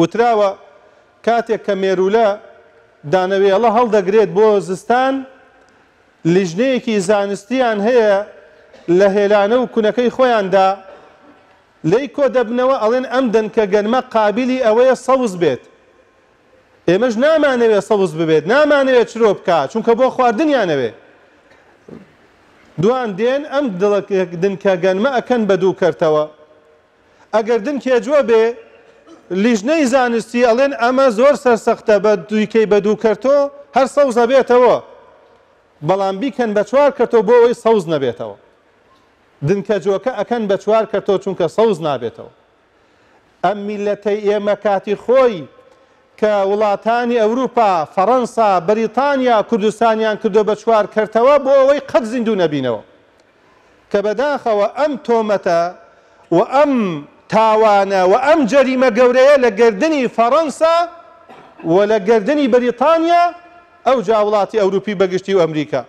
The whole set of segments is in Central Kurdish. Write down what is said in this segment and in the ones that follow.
وتراوە کاتێک کە مێرولە دانەوێڵە هەڵدەگرێت بۆ زستان لیژنەیەکی زانستیان هەیە لە هێلانە و کوونەکەی خۆیاندا لی کۆ دەبنەوە ئەڵێن ئەم دەن کە گەنمە قابلی ئەوەیە سەوز بێت ئێمەش نامانەوێت سەوز ببێت نامانەوێت چرۆ بکات چونکە بۆ خواردنیانەوێ دوان دێن ئەم دڵ دنکە گەنمە ئەکەن بە دوو کردەوە ئەگەر دنکێ جووە بێ لیژنەی زانستی ئەڵێن ئەمە زۆر سەرسەختە بە دویکەی بە دوو کردۆ هەر سەوزە بێتەوە بەڵام بیکەن بە چوار کردۆ بۆ ئەوی سەوز نەبێتەوە دنکە جۆکە ئەەکەن بە چوار کردۆ چونکە سەوز نابێتەوە ئەم میلەتەی ئێمە کاتی خۆی کە وڵاتانی ئەوروپا فەەنسا بەریتانیا کوردستانیان کردو بە چوار کردەوە بۆ ئەوەی قەت زیندوو نەبینەوە کە بەداخەوە ئەم تۆمەتە و ئەم تاوانە و ئەم جەریمە گەورەیە لە گردردنی فەڕەنسا و لە گردردنی بەریتانیا ئەو جا وڵاتی ئەوروپی بەگشتی و ئەمریکا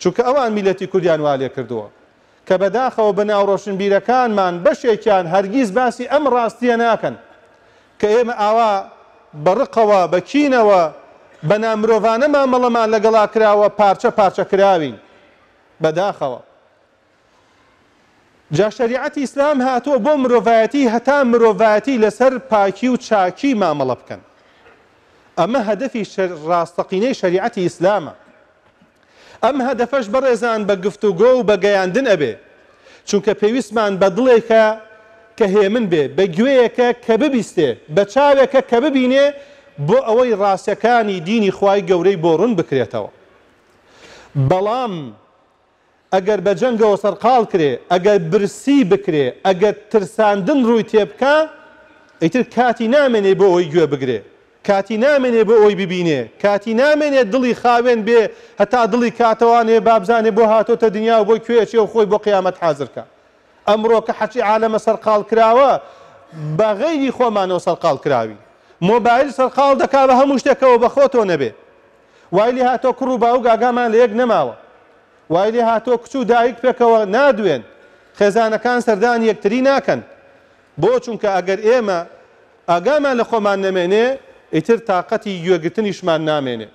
چونکە ئەوان میلەتی کوردیان والێ کردووە کە بەداخەوە بەناو ڕۆشنبیرەکانمان بەشێکیان هەرگیز باسی ئەم ڕاستیە ناکەن کە ئێمە ئاوا بەڕقەوە بەکینەوە بە نامرۆڤانەمان مەڵەمان لەگەڵا کراوە پارچە پارچە کراوین بەداخەوە جا شریعەتی ئیسلام هاتووە بۆ مرۆڤایەتی هەتا مرۆڤەتی لەسەر پاکی و چاکی مامەڵە بکەن ئەمە هەدەفی ڕاستەقینەی شریعەتی ئیسلامە ئەم هەدەفەش بەڕێزان بە گفتوگۆ و بە گەیاندن ئەبێ چونکە پێویستمان بە دڵێکە کە هێمن بێ بە گوێیەکە کە ببیستێ بە چاوێکە کە ببینێ بۆ ئەوەی ڕاستیەکانی دینی خوای گەورەی بۆڕون بکرێتەوە بەڵام ئەگەر بە جەنگەوە سەرقال کرێ ئەگەر برسی بکرێ ئەگەر ترساندن ڕووی تێبکە ئیتر کاتی نامێنێ بۆ ئەوی گوێ بگرێ کاتی نامێنێ بۆ ئەوی ببینێ کاتی نامێنێ دڵی خاوێن بێ هەتا دڵی کاتەوانێ بابزانێ بۆ هاتۆتە دنیا و بۆی کوێچێ و خۆی بۆ قیامەت حازرکە ئەمڕۆ کە حەچی عالەمە سەرقال کراوە بە غەیری خۆمانەوە سەرقال کراوی مۆبایل سەرقال دەکا بە هەموو شتێکەوە بە خۆتۆ نەبێ وایلی هاتۆ کڕ و باو گاگامان لە یەک نەماوە وای لێ هاتۆ کچ و دایک پێکەوە نادوێن خێزانەکان سەردان یەکتری ناکەن بۆ چونکە ئەگەر ئێمە ئاگامان لە خۆمان نەمێنێ ئیتر تااقەتی گوێگرتنیشمان نامێنێ